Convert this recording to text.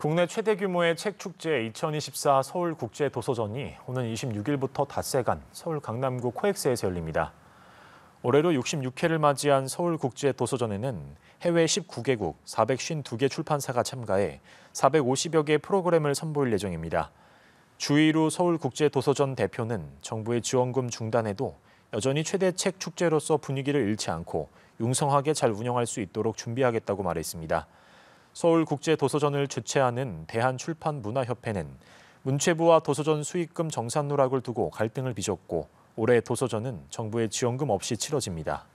국내 최대 규모의 책 축제 2024 서울 국제 도서전이 오는 26일부터 닷새간 서울 강남구 코엑스에서 열립니다. 올해로 66회를 맞이한 서울 국제 도서전에는 해외 19개국 452개 출판사가 참가해 450여 개 프로그램을 선보일 예정입니다. 주의로 서울 국제 도서전 대표는 정부의 지원금 중단에도 여전히 최대 책 축제로서 분위기를 잃지 않고 융성하게 잘 운영할 수 있도록 준비하겠다고 말했습니다. 서울국제도서전을 주최하는 대한출판문화협회는 문체부와 도서전 수익금 정산 누락을 두고 갈등을 빚었고 올해 도서전은 정부의 지원금 없이 치러집니다.